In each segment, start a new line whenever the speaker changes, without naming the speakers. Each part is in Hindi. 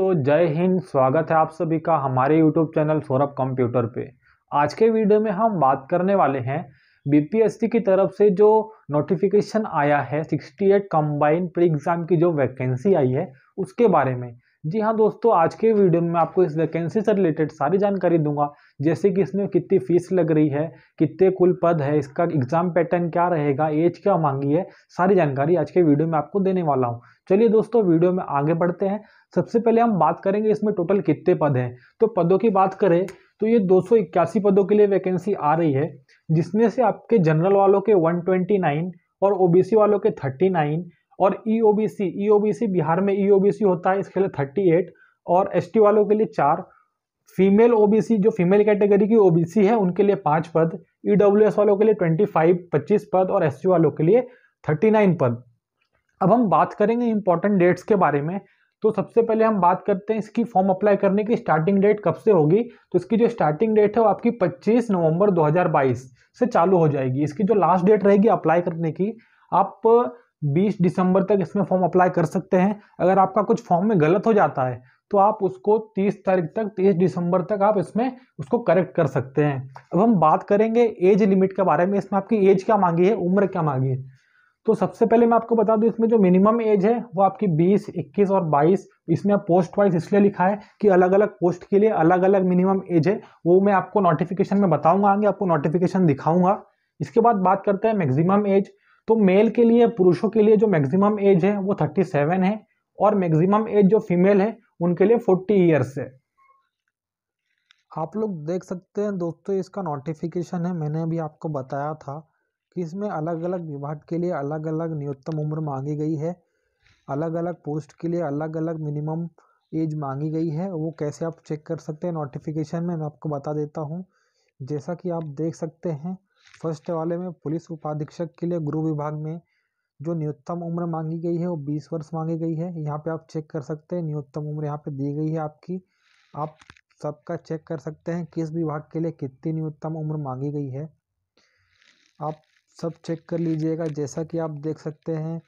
दोस्तों जय हिंद स्वागत है आप सभी का हमारे यूट्यूब चैनल सौरभ कंप्यूटर पे आज के वीडियो में हम बात करने वाले हैं बीपीएससी की तरफ से जो नोटिफिकेशन आया है 68 कम्बाइन प्री एग्ज़ाम की जो वैकेंसी आई है उसके बारे में जी हाँ दोस्तों आज के वीडियो में आपको इस वैकेंसी से रिलेटेड सारी जानकारी दूंगा जैसे कि इसमें कितनी फीस लग रही है कितने कुल पद है इसका एग्जाम पैटर्न क्या रहेगा एज क्या मांगी है सारी जानकारी आज के वीडियो में आपको देने वाला हूँ चलिए दोस्तों वीडियो में आगे बढ़ते हैं सबसे पहले हम बात करेंगे इसमें टोटल कितने पद हैं तो पदों की बात करें तो ये दो पदों के लिए वैकेंसी आ रही है जिसमें से आपके जनरल वालों के वन और ओबीसी वालों के थर्टी और ईओबीसी e ईओबीसी e बिहार में ईओबीसी e होता है इसके लिए थर्टी एट और एसटी वालों के लिए चार फीमेल ओबीसी जो फीमेल कैटेगरी की ओबीसी है उनके लिए पाँच पद ईडब्ल्यूएस वालों के लिए ट्वेंटी फाइव पच्चीस पद और एस वालों के लिए थर्टी नाइन पद अब हम बात करेंगे इंपॉर्टेंट डेट्स के बारे में तो सबसे पहले हम बात करते हैं इसकी फॉर्म अप्लाई करने की स्टार्टिंग डेट कब से होगी तो इसकी जो स्टार्टिंग डेट है वो आपकी 25 नवंबर 2022 से चालू हो जाएगी इसकी जो लास्ट डेट रहेगी अप्लाई करने की आप 20 दिसंबर तक इसमें फॉर्म अप्लाई कर सकते हैं अगर आपका कुछ फॉर्म में गलत हो जाता है तो आप उसको 30 तारीख तक 30 दिसंबर तक आप इसमें उसको करेक्ट कर सकते हैं अब हम बात करेंगे एज लिमिट के बारे में इसमें आपकी एज क्या मांगी है उम्र क्या मांगी है तो सबसे पहले मैं आपको बता दूं इसमें जो मिनिमम एज है वो आपकी 20, 21 और 22 इसमें पोस्ट वाइज इसलिए लिखा है कि अलग अलग पोस्ट के लिए अलग अलग मिनिमम एज है वो मैं आपको नोटिफिकेशन में बताऊंगा आगे आपको नोटिफिकेशन दिखाऊंगा इसके बाद बात करते हैं मैक्सिमम एज तो मेल के लिए पुरुषों के लिए जो मैक्सिमम एज है वो थर्टी सेवन है और मैक्सिमम एज जो फीमेल है उनके लिए फोर्टी ईयर्स है आप लोग देख सकते हैं दोस्तों इसका नोटिफिकेशन है मैंने अभी आपको बताया था कि इसमें अलग अलग विभाग के लिए अलग अलग न्यूनतम उम्र मांगी गई है अलग अलग पोस्ट के लिए अलग अलग मिनिमम एज मांगी गई है वो कैसे आप चेक कर सकते हैं नोटिफिकेशन में मैं आपको बता देता हूँ जैसा कि आप देख सकते हैं फर्स्ट वाले में पुलिस उपाधीक्षक के लिए गृह विभाग में जो न्यूनतम उम्र मांगी गई है वो बीस वर्ष मांगी गई है यहाँ पे आप चेक कर सकते हैं न्यूनतम उम्र यहाँ पे दी गई है आपकी आप सबका चेक कर सकते हैं किस विभाग के लिए कितनी न्यूनतम उम्र मांगी गई है आप सब चेक कर लीजिएगा जैसा कि आप देख सकते हैं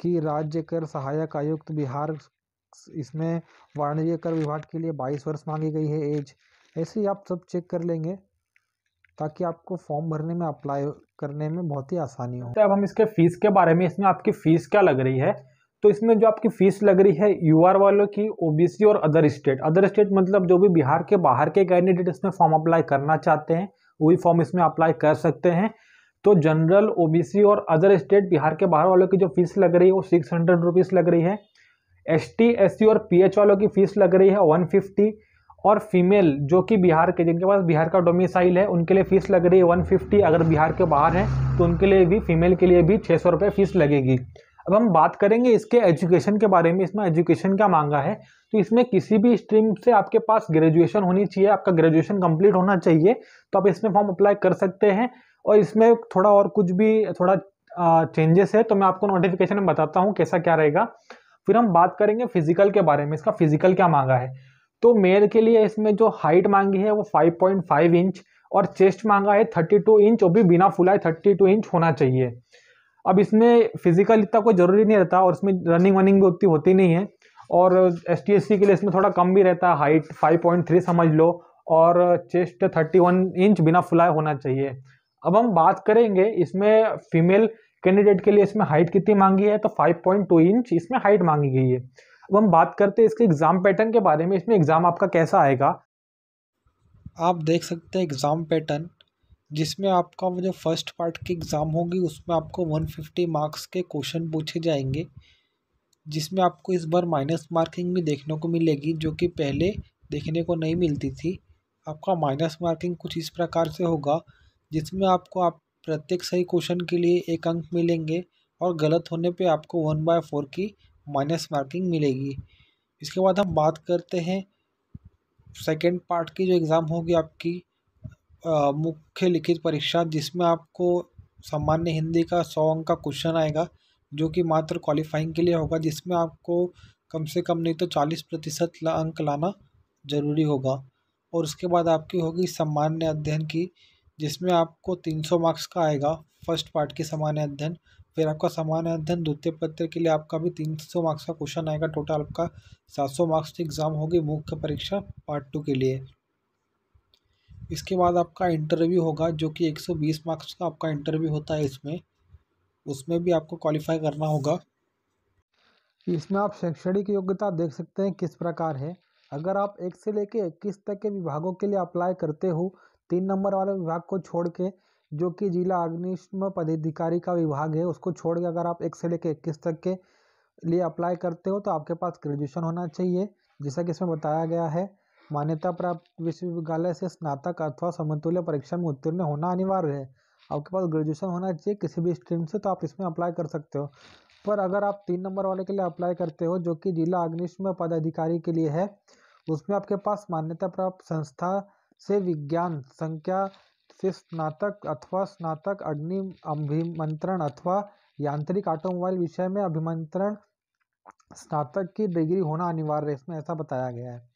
कि राज्य कर सहायक आयुक्त बिहार इसमें वाणिज्य कर विभाग के लिए बाईस वर्ष मांगी गई है एज ऐसे ही आप सब चेक कर लेंगे ताकि आपको फॉर्म भरने में अप्लाई करने में बहुत ही आसानी हो तो अब हम इसके फीस के बारे में इसमें आपकी फीस क्या लग रही है तो इसमें जो आपकी फीस लग रही है यूआर वालों की ओबीसी और अदर स्टेट अदर स्टेट मतलब जो भी बिहार के बाहर के कैंडिडेट इसमें फॉर्म अप्लाई करना चाहते हैं वही फॉर्म इसमें अप्लाई कर सकते हैं तो जनरल ओबीसी और अदर स्टेट बिहार के बाहर वालों की जो फीस लग रही है वो सिक्स हंड्रेड रुपीज़ लग रही है एस टी एस सी और पी एच वालों की फीस लग रही है वन फिफ्टी और फीमेल जो कि बिहार के जिनके पास बिहार का डोमिसाइल है उनके लिए फ़ीस लग रही है वन फिफ्टी अगर बिहार के बाहर हैं तो उनके लिए भी फीमेल के लिए भी छः सौ रुपये फ़ीस लगेगी अब हम बात करेंगे इसके एजुकेशन के बारे में इसमें एजुकेशन क्या मांगा है तो इसमें किसी भी स्ट्रीम से आपके पास ग्रेजुएशन होनी चाहिए आपका ग्रेजुएशन कम्प्लीट होना चाहिए तो आप इसमें फॉर्म अप्लाई कर सकते हैं और इसमें थोड़ा और कुछ भी थोड़ा चेंजेस है तो मैं आपको नोटिफिकेशन में बताता हूँ कैसा क्या रहेगा फिर हम बात करेंगे फिजिकल के बारे में इसका फिजिकल क्या मांगा है तो मेल के लिए इसमें जो हाइट मांगी है वो 5.5 इंच और चेस्ट मांगा है 32 इंच वो भी बिना फुलाए 32 इंच होना चाहिए अब इसमें फिजिकल इतना कोई ज़रूरी नहीं रहता और इसमें रनिंग वनिंग भी उतनी होती नहीं है और एस टी के लिए इसमें थोड़ा कम भी रहता है हाइट फाइव समझ लो और चेस्ट थर्टी इंच बिना फुलाए होना चाहिए अब हम बात करेंगे इसमें फीमेल कैंडिडेट के लिए इसमें हाइट कितनी मांगी है तो 5.2 इंच इसमें हाइट मांगी गई है अब हम बात करते हैं इसके एग्ज़ाम पैटर्न के बारे में इसमें एग्ज़ाम आपका कैसा आएगा आप देख सकते हैं एग्ज़ाम पैटर्न जिसमें आपका जो फर्स्ट पार्ट की एग्ज़ाम होगी उसमें आपको वन फिफ्टी मार्क्स के क्वेश्चन पूछे जाएंगे जिसमें आपको इस बार माइनस मार्किंग भी देखने को मिलेगी जो कि पहले देखने को नहीं मिलती थी आपका माइनस मार्किंग कुछ इस प्रकार से होगा जिसमें आपको आप प्रत्येक सही क्वेश्चन के लिए एक अंक मिलेंगे और गलत होने पे आपको वन बाय फोर की माइनस मार्किंग मिलेगी इसके बाद हम बात करते हैं सेकेंड पार्ट की जो एग्ज़ाम होगी आपकी मुख्य लिखित परीक्षा जिसमें आपको सामान्य हिंदी का सौ अंक का क्वेश्चन आएगा जो कि मात्र क्वालिफाइंग के लिए होगा जिसमें आपको कम से कम नहीं तो चालीस प्रतिशत ला, अंक लाना ज़रूरी होगा और उसके बाद आपकी होगी सामान्य अध्ययन की जिसमें आपको तीन सौ मार्क्स का आएगा फर्स्ट पार्ट के सामान्य अध्ययन फिर आपका सामान्य अध्ययन द्वितीय पत्र के लिए आपका भी तीन सौ मार्क्स का क्वेश्चन आएगा टोटल आपका सात सौ मार्क्स की एग्ज़ाम होगी मुख्य परीक्षा पार्ट टू के लिए इसके बाद आपका इंटरव्यू होगा जो कि एक सौ बीस मार्क्स का आपका इंटरव्यू होता है इसमें उसमें भी आपको क्वालिफाई करना होगा इसमें आप शैक्षणिक योग्यता देख सकते हैं किस प्रकार है अगर आप एक से लेके इक्कीस तक के विभागों के लिए अप्लाई करते हो तीन नंबर वाले विभाग को छोड़ के जो कि जिला अग्निशम पदाधिकारी का विभाग है उसको छोड़ के अगर आप एक से लेकर इक्कीस तक के लिए अप्लाई करते हो तो आपके पास ग्रेजुएशन होना चाहिए जैसा कि इसमें बताया गया है मान्यता प्राप्त विश्वविद्यालय से स्नातक अथवा समतुल्य परीक्षा में उत्तीर्ण होना अनिवार्य है आपके पास ग्रेजुएशन होना चाहिए किसी भी स्ट्रीम से तो आप इसमें अप्लाई कर सकते हो पर अगर आप तीन नंबर वाले के लिए अप्लाई करते हो जो कि जिला अग्निशम पदाधिकारी के लिए है उसमें आपके पास मान्यता प्राप्त संस्था से विज्ञान संख्या से स्नातक अथवा स्नातक अग्नि अभिमंत्रण अथवा यांत्रिक ऑटोमोबाइल विषय में अभिमंत्रण स्नातक की डिग्री होना अनिवार्य है इसमें ऐसा बताया गया है